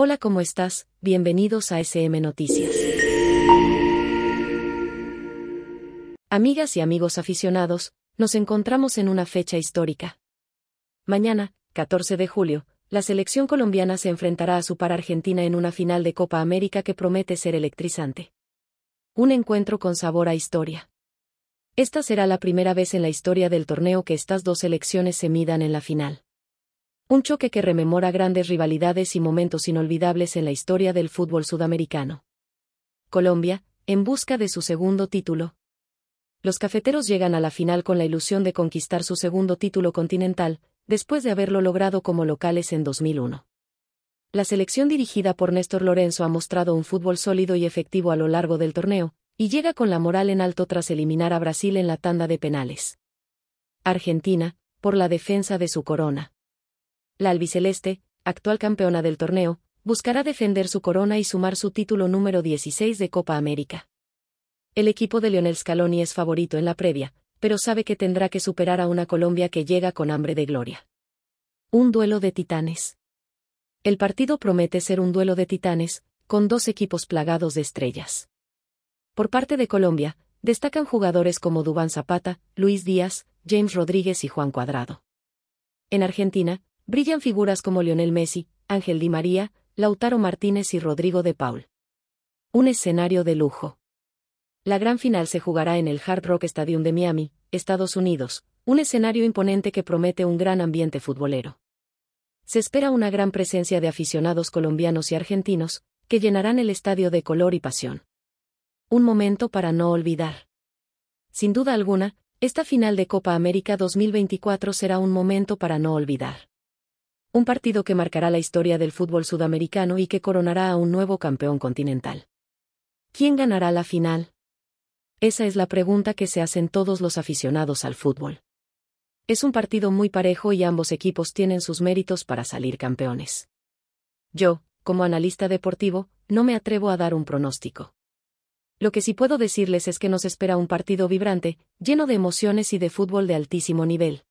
Hola, ¿cómo estás? Bienvenidos a SM Noticias. Amigas y amigos aficionados, nos encontramos en una fecha histórica. Mañana, 14 de julio, la selección colombiana se enfrentará a su par Argentina en una final de Copa América que promete ser electrizante. Un encuentro con sabor a historia. Esta será la primera vez en la historia del torneo que estas dos selecciones se midan en la final. Un choque que rememora grandes rivalidades y momentos inolvidables en la historia del fútbol sudamericano. Colombia, en busca de su segundo título. Los cafeteros llegan a la final con la ilusión de conquistar su segundo título continental, después de haberlo logrado como locales en 2001. La selección dirigida por Néstor Lorenzo ha mostrado un fútbol sólido y efectivo a lo largo del torneo, y llega con la moral en alto tras eliminar a Brasil en la tanda de penales. Argentina, por la defensa de su corona la albiceleste, actual campeona del torneo, buscará defender su corona y sumar su título número 16 de Copa América. El equipo de Lionel Scaloni es favorito en la previa, pero sabe que tendrá que superar a una Colombia que llega con hambre de gloria. Un duelo de titanes. El partido promete ser un duelo de titanes, con dos equipos plagados de estrellas. Por parte de Colombia, destacan jugadores como Dubán Zapata, Luis Díaz, James Rodríguez y Juan Cuadrado. En Argentina, Brillan figuras como Lionel Messi, Ángel Di María, Lautaro Martínez y Rodrigo de Paul. Un escenario de lujo. La gran final se jugará en el Hard Rock Stadium de Miami, Estados Unidos, un escenario imponente que promete un gran ambiente futbolero. Se espera una gran presencia de aficionados colombianos y argentinos, que llenarán el estadio de color y pasión. Un momento para no olvidar. Sin duda alguna, esta final de Copa América 2024 será un momento para no olvidar. Un partido que marcará la historia del fútbol sudamericano y que coronará a un nuevo campeón continental. ¿Quién ganará la final? Esa es la pregunta que se hacen todos los aficionados al fútbol. Es un partido muy parejo y ambos equipos tienen sus méritos para salir campeones. Yo, como analista deportivo, no me atrevo a dar un pronóstico. Lo que sí puedo decirles es que nos espera un partido vibrante, lleno de emociones y de fútbol de altísimo nivel.